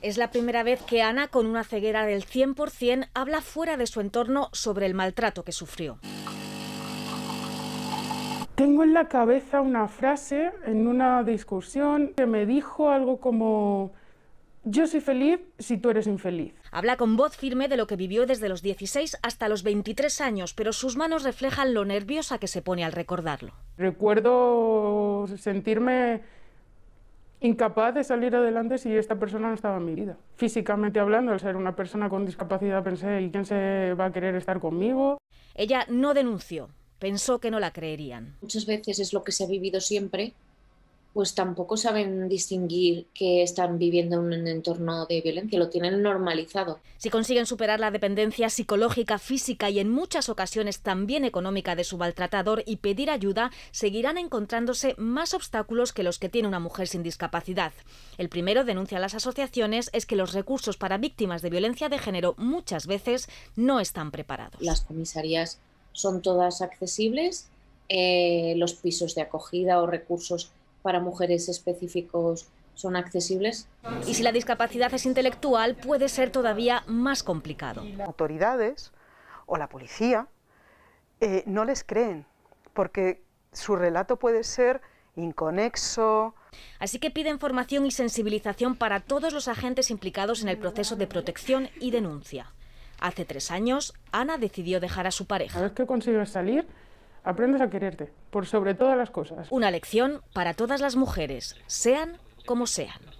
Es la primera vez que Ana, con una ceguera del 100%, habla fuera de su entorno sobre el maltrato que sufrió. Tengo en la cabeza una frase en una discusión que me dijo algo como, yo soy feliz si tú eres infeliz. Habla con voz firme de lo que vivió desde los 16 hasta los 23 años, pero sus manos reflejan lo nerviosa que se pone al recordarlo. Recuerdo sentirme incapaz de salir adelante si esta persona no estaba en mi vida. Físicamente hablando, al ser una persona con discapacidad, pensé, ¿y quién se va a querer estar conmigo? Ella no denunció, pensó que no la creerían. Muchas veces es lo que se ha vivido siempre, pues tampoco saben distinguir que están viviendo en un entorno de violencia, lo tienen normalizado. Si consiguen superar la dependencia psicológica, física y en muchas ocasiones también económica de su maltratador y pedir ayuda, seguirán encontrándose más obstáculos que los que tiene una mujer sin discapacidad. El primero, denuncia las asociaciones, es que los recursos para víctimas de violencia de género muchas veces no están preparados. Las comisarías son todas accesibles, eh, los pisos de acogida o recursos para mujeres específicos son accesibles. Y si la discapacidad es intelectual, puede ser todavía más complicado. Autoridades o la policía eh, no les creen, porque su relato puede ser inconexo. Así que piden formación y sensibilización para todos los agentes implicados en el proceso de protección y denuncia. Hace tres años, Ana decidió dejar a su pareja. salir, aprendes a quererte, por sobre todas las cosas. Una lección para todas las mujeres, sean como sean.